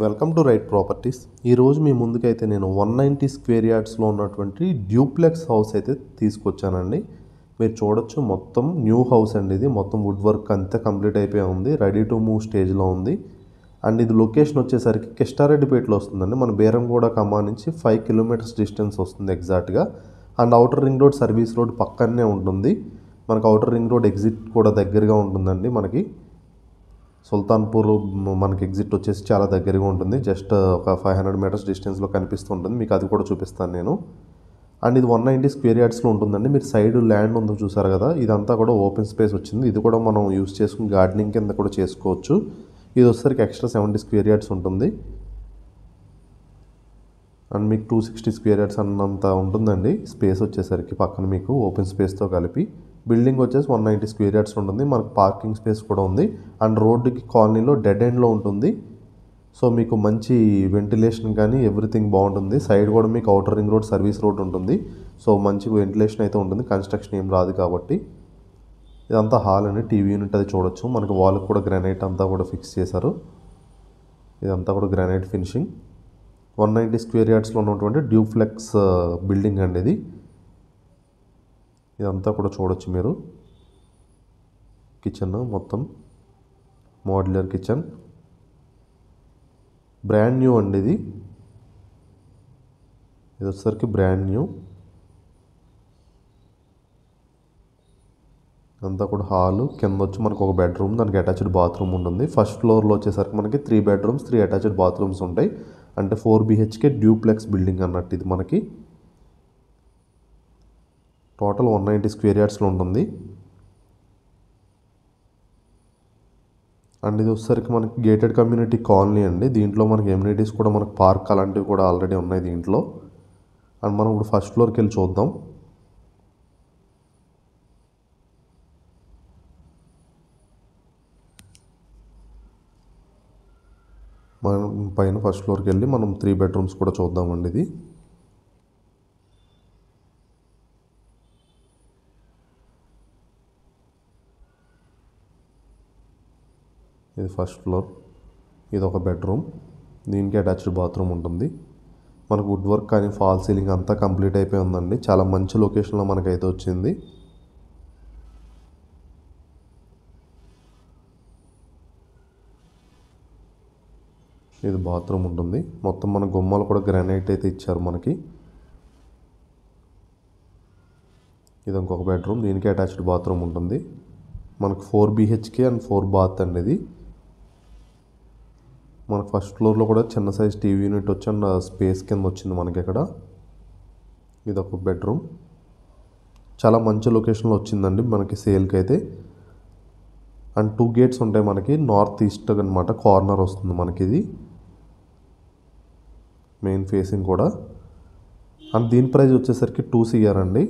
welcome to right properties ఈరోజు మీ ముందుకైతే నేను వన్ నైంటీ స్క్వేర్ యార్డ్స్లో ఉన్నటువంటి డ్యూప్లెక్స్ హౌస్ అయితే తీసుకొచ్చానండి మీరు చూడొచ్చు మొత్తం న్యూ హౌస్ అండి ఇది మొత్తం వుడ్ వర్క్ అంతా కంప్లీట్ అయిపోయి ఉంది రెడీ టు మూవ్ స్టేజ్లో ఉంది అండ్ ఇది లొకేషన్ వచ్చేసరికి కిష్టారెడ్డిపేటలో వస్తుందండి మన బేరంగూడ కమ్మా నుంచి ఫైవ్ కిలోమీటర్స్ డిస్టెన్స్ వస్తుంది ఎగ్జాక్ట్గా and outer ring road service road పక్కనే ఉంటుంది మనకు అవుటర్ రింగ్ రోడ్ ఎగ్జిట్ కూడా దగ్గరగా ఉంటుందండి మనకి సుల్తాన్పూర్ మనకి ఎగ్జిట్ వచ్చేసి చాలా దగ్గరగా ఉంటుంది జస్ట్ ఒక ఫైవ్ హండ్రెడ్ మీటర్స్ డిస్టెన్స్లో కనిపిస్తూ ఉంటుంది మీకు అది కూడా చూపిస్తాను నేను అండ్ ఇది వన్ నైంటీ స్క్వేర్ యార్డ్స్లో ఉంటుందండి మీరు సైడ్ ల్యాండ్ ఉందో చూసారు కదా ఇదంతా కూడా ఓపెన్ స్పేస్ వచ్చింది ఇది కూడా మనం యూస్ చేసుకుని గార్డెనింగ్ కింద కూడా చేసుకోవచ్చు ఇది వచ్చేసరికి ఎక్స్ట్రా సెవెంటీ స్క్వేర్ యార్డ్స్ ఉంటుంది అండ్ మీకు టూ సిక్స్టీ స్క్వేర్ యార్డ్స్ అన్నంత ఉంటుందండి స్పేస్ వచ్చేసరికి పక్కన మీకు ఓపెన్ స్పేస్తో కలిపి బిల్డింగ్ వచ్చేసి వన్ నైంటీ స్క్వేర్ యార్డ్స్ ఉంటుంది మనకు పార్కింగ్ స్పేస్ కూడా ఉంది అండ్ రోడ్డుకి కాలనీలో డెడ్ ఎండ్లో ఉంటుంది సో మీకు మంచి వెంటిలేషన్ కానీ ఎవ్రీథింగ్ బాగుంటుంది సైడ్ కూడా మీకు outer ring road service road ఉంటుంది సో మంచి వెంటిలేషన్ అయితే ఉంటుంది కన్స్ట్రక్షన్ ఏం రాదు కాబట్టి ఇదంతా హాల్ అండి టీవీ యూనిట్ అది చూడొచ్చు మనకు వాళ్ళకి కూడా గ్రానైట్ అంతా కూడా ఫిక్స్ చేశారు ఇదంతా కూడా granite finishing one ninety square యార్డ్స్లో ఉన్నటువంటి డ్యూప్లెక్స్ బిల్డింగ్ అండి ఇది ఇదంతా కూడా చూడొచ్చు మీరు కిచెన్ మొత్తం మోడ్యులర్ కిచెన్ బ్రాండ్ న్యూ అండి ఇది ఇది వచ్చేసరికి బ్రాండ్ న్యూ అంతా కూడా హాలు కింద వచ్చి మనకు ఒక బెడ్రూమ్ దానికి అటాచ్డ్ బాత్రూమ్ ఉంటుంది ఫస్ట్ ఫ్లోర్లో వచ్చేసరికి మనకి three bedrooms three attached bathrooms ఉంటాయి అంటే ఫోర్ బీహెచ్కే డ్యూప్లెక్స్ బిల్డింగ్ అన్నట్టు ఇది మనకి టోటల్ వన్ నైంటీ స్క్వేర్ యార్డ్స్లో ఉంటుంది అండ్ ఇది వచ్చేసరికి మనకి గేటెడ్ కమ్యూనిటీ కాలనీ అండి దీంట్లో మనకి ఎమ్యూనిటీస్ కూడా మనకి పార్క్ అలాంటివి కూడా ఆల్రెడీ ఉన్నాయి దీంట్లో అండ్ మనం ఇప్పుడు ఫస్ట్ ఫ్లోర్కి వెళ్ళి చూద్దాం మనం పైన ఫస్ట్ ఫ్లోర్కి వెళ్ళి మనం త్రీ బెడ్రూమ్స్ కూడా చూద్దామండి ఇది ఇది ఫస్ట్ ఫ్లోర్ ఇది ఒక బెడ్రూమ్ దీనికి అటాచ్డ్ బాత్రూమ్ ఉంటుంది మనకు వుడ్ వర్క్ కానీ ఫాల్ సీలింగ్ అంతా కంప్లీట్ అయిపోయి ఉందండి చాలా మంచి లొకేషన్లో మనకైతే వచ్చింది ఇది బాత్రూమ్ ఉంటుంది మొత్తం మన గుమ్మలు కూడా గ్రానైట్ అయితే ఇచ్చారు మనకి ఇది ఇంకొక బెడ్రూమ్ దీనికి అటాచ్డ్ బాత్రూమ్ ఉంటుంది మనకు four BHK and four bath అండి ఇది మనకు ఫస్ట్ ఫ్లోర్లో కూడా చిన్న సైజ్ టీవీ యూనిట్ వచ్చి అండ్ స్పేస్ కింద వచ్చింది మనకి ఇక్కడ ఇది ఒక బెడ్రూమ్ చాలా మంచి లొకేషన్లో వచ్చిందండి మనకి సేల్కి అయితే అండ్ టూ గేట్స్ ఉంటాయి మనకి నార్త్ ఈస్ట్ అనమాట కార్నర్ వస్తుంది మనకి ఇది మెయిన్ ఫేసింగ్ కూడా అండ్ దీని ప్రైస్ వచ్చేసరికి టూ సిఆర్ అండి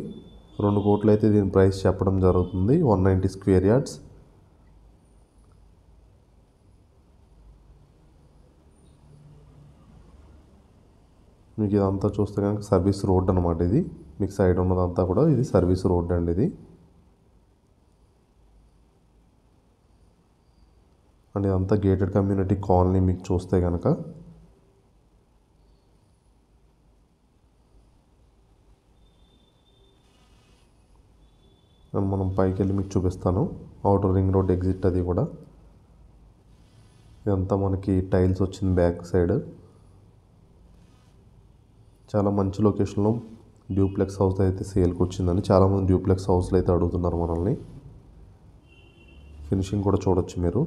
రెండు కోట్లు అయితే దీని ప్రైస్ చెప్పడం జరుగుతుంది వన్ నైంటీ స్క్వేర్ యార్డ్స్ మీకు ఇదంతా చూస్తే కనుక సర్వీస్ రోడ్ అనమాట ఇది మీకు సైడ్ ఉన్నదంతా కూడా ఇది సర్వీస్ రోడ్ అండి ఇది అండ్ ఇదంతా గేటెడ్ కమ్యూనిటీ కాలనీ మీకు చూస్తే కనుక మనం పైకి వెళ్ళి మీకు చూపిస్తాను అవుటర్ రింగ్ రోడ్ ఎగ్జిట్ అది కూడా ఇదంతా మనకి టైల్స్ వచ్చింది బ్యాక్ సైడ్ చాలా మంచి లొకేషన్లో డ్యూప్లెక్స్ హౌస్ అయితే సేల్కి వచ్చిందని చాలామంది డ్యూప్లెక్స్ హౌస్లు అయితే అడుగుతున్నారు మనల్ని ఫినిషింగ్ కూడా చూడొచ్చు మీరు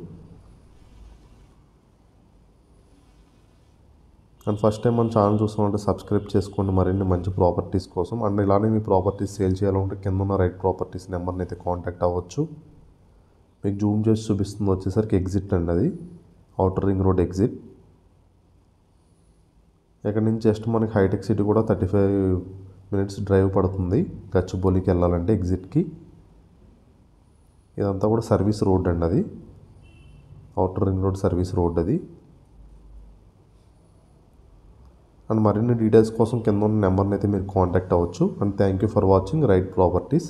అండ్ ఫస్ట్ టైం మన ఛానల్ చూస్తామంటే సబ్స్క్రైబ్ చేసుకోండి మరిన్ని మంచి ప్రాపర్టీస్ కోసం అండ్ ఇలానే మీ ప్రాపర్టీస్ సేల్ చేయాలంటే కింద ఉన్న రైట్ ప్రాపర్టీస్ నెంబర్ని అయితే కాంటాక్ట్ అవ్వచ్చు మీకు జూమ్ చేసి చూపిస్తుంది వచ్చేసరికి ఎగ్జిట్ అండి అది అవుటర్ రింగ్ రోడ్ ఎగ్జిట్ ఇక్కడ నుంచి జస్ట్ మనకి హైటెక్ సిటీ కూడా థర్టీ ఫైవ్ మినిట్స్ డ్రైవ్ పడుతుంది గచ్చిబౌలికి వెళ్ళాలంటే ఎగ్జిట్కి ఇదంతా కూడా సర్వీస్ రోడ్ అండి అది outer ring road service road అది అండ్ మరిన్ని డీటెయిల్స్ కోసం కింద ఉన్న నెంబర్ని అయితే మీరు కాంటాక్ట్ అవ్వచ్చు and thank you for watching Right properties